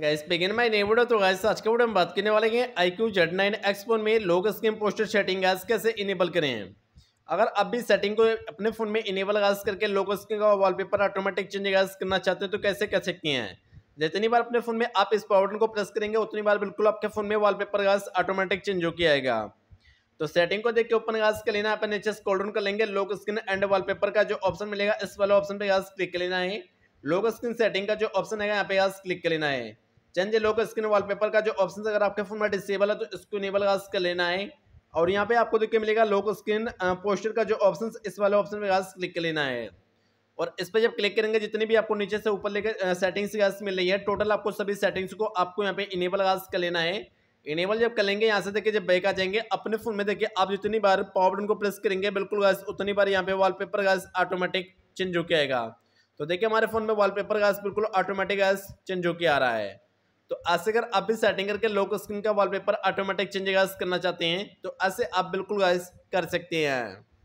gas begin में नए video तो गैस आज के वीडियो में बात करने वाले हैं I Q Z nine X phone में lock screen poster setting guys कैसे इनेबल करें अगर आप भी सेटिंग को अपने फ़ोन में इनेबल गैस करके लोग स्क्रीन का वॉलपेपर ऑटोमेटिक चेंज गैस करना चाहते हैं तो कैसे कर सकते हैं जितनी बार अपने फ़ोन में आप इस बटन को प्रेस करेंगे उतनी बार बिल्कुल आपके फ़ोन में वॉलपेपर गैस ऑटोमेटिक चेंज होकर आएगा तो सेटिंग को देख के ओपन गैस कर लेना है नीचे स्क्रॉल कर लेंगे लोग स्क्रीन एंड पेपर का जो ऑप्शन मिलेगा इस वाले ऑप्शन पर गैस क्लिक कर लेना है लोग स्क्रीन सेटिंग का जो ऑप्शन है यहाँ पे गैस क्लिक कर लेना है change a local screen wallpaper का जो ऑप्शन अगर आपके फोन में डिसेबल है तो इसको इनेबल कर लेना है और यहाँ पे आपको देखिए मिलेगा लोक स्क्रीन पोस्टर का जो ऑप्शन इस वाले ऑप्शन पे गैस क्लिक कर लेना है और इस पर जब क्लिक करेंगे जितने भी आपको नीचे से ऊपर लेकर सेटिंग्स गैस मिल रही है टोटल आपको सभी सेटिंग्स को आपको यहाँ पे इनेबल गाज कर लेना है इनेबल जब करेंगे यहाँ से देखिए जब बैक आ जाएंगे अपने फोन में देखिए आप जितनी बार पावर बटन को प्रेस करेंगे बिल्कुल गैस उतनी बार यहाँ पे वॉलपेपर गैस ऑटोमेटिक चेंज होके आएगा तो देखिए हमारे फोन में वॉलपेपर गैस बिल्कुल ऑटोमेटिक गैस चेंज होके आ रहा है तो ऐसे अगर आप भी सेटिंग करके लोक स्क्रीन का वॉलपेपर ऑटोमेटिक चेंज करना चाहते हैं तो ऐसे आप बिल्कुल गाइस कर सकते हैं